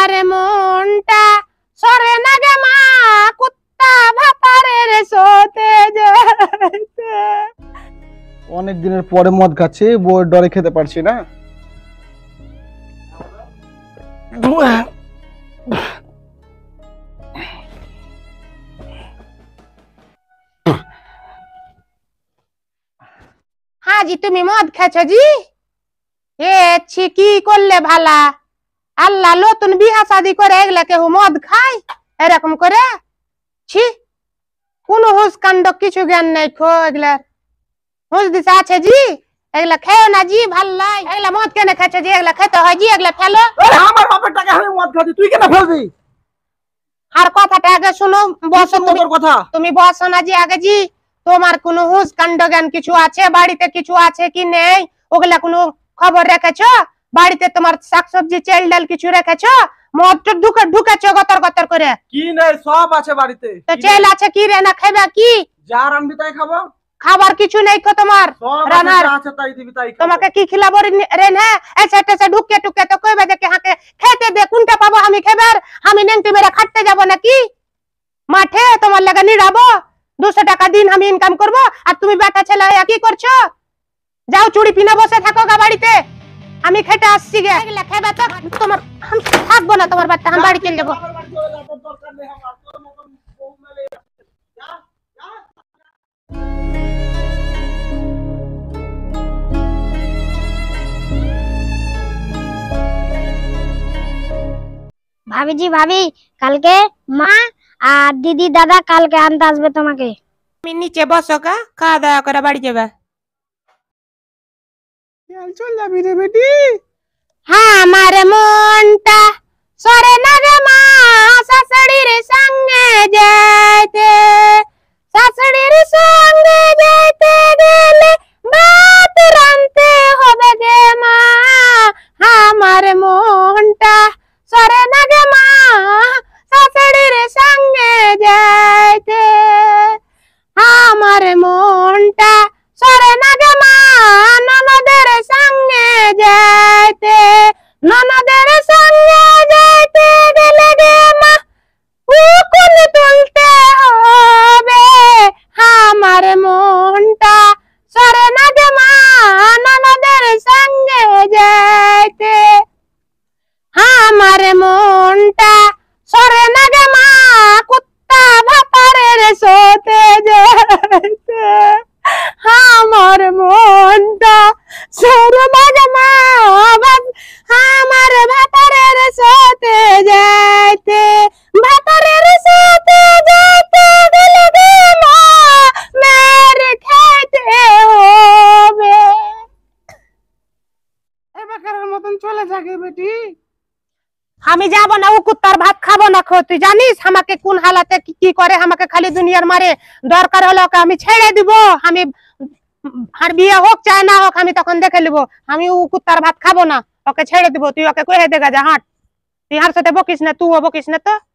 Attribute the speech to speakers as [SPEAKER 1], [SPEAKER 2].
[SPEAKER 1] আমার মনটা সরে না গে মা কুত্তা সোতে যাইতে অনেক দিনের পরে মদ খাচ্ছি বউয়ের ডরে খেতে পারছি না হাজি তুমি মদ খাচ্ছ জি এ কি করলে ভালা আল্লাহ নতুন বিহা সাদি করে এগুলাকে মদ খায় এরকম করে ছি কোন হুস কাণ্ড কিছু জ্ঞান নাই খো এগুলার হুস দিশা আছে জি এগুলা না জি ভাল লাই এগুলা মদ কেন জি এগুলা খেতে হয় জি এগুলা ফেলো আমার বাপের টাকা আমি মদ তুই কেন ফেলবি আর কথাটা আগে শুনো বসো তোমার কথা তুমি বসো না জি আগে জি তোমার কোনো হুস কাণ্ড জ্ঞান কিছু আছে বাড়িতে কিছু আছে কি নেই ওগুলা কোনো খবর রেখেছো বাড়িতে তোমার সবজি চাই ডাল কিছু রাখছ মরতর ধুক ধুক যত গতর গতর করে কি নাই সব আছে বাড়িতে তো তেল আছে কি রে না খবে কি জারামবি তাই খাব খাবার কিছু নাই তোমার রানার আছে তাই দিবি তাই তোমাকে কি खिलाব রে না এচেচে ডুককে টুককে তো কইবে কে হাঁকে খেতে দেব কোনটা পাবো আমি খবের আমি নেংটে মেরে খাটতে যাবো নাকি মাঠে তোমার লাগানি রাবো 200 টাকা দিন আমি ইনকাম করব আর তুমি ব্যাটা ছলা কি করছ যাও চুড়ি পিনা বসে থাকো কা বাড়িতে আমি খেতে আসছি গে লাগলে খাইবা তোমার আমি থাকব না তোমার বাড়িতে আমি বাড়ি চলে যাব भाभी जी भाभी कल के माँ आ दीदी दादा कल के अंदाज़ बताओ माँ के मिनी चेबोसो का कहाँ दया करा बड़ी चेबा क्या जा चाल मेरे बेटी सरे नगमा कुत्ता भतरे रे सोते जो আমি যাব না ও কুত্তার ভাত খাবো না তুই জানিস আমাকে কোন হালাতে কি করে আমাকে খালি দুনিয়ার মারে দরকার হলে ওকে আমি ছেড়ে দিব আমি আর বিয়ে হোক চায় না হোক আমি তখন দেখে নিব আমি ও কুত্তার ভাত খাবো না ওকে ছেড়ে দিব তুই ওকে কয়ে দেখা যা হাঁট তুই আর সাথে বকিস না ও বকিস না তো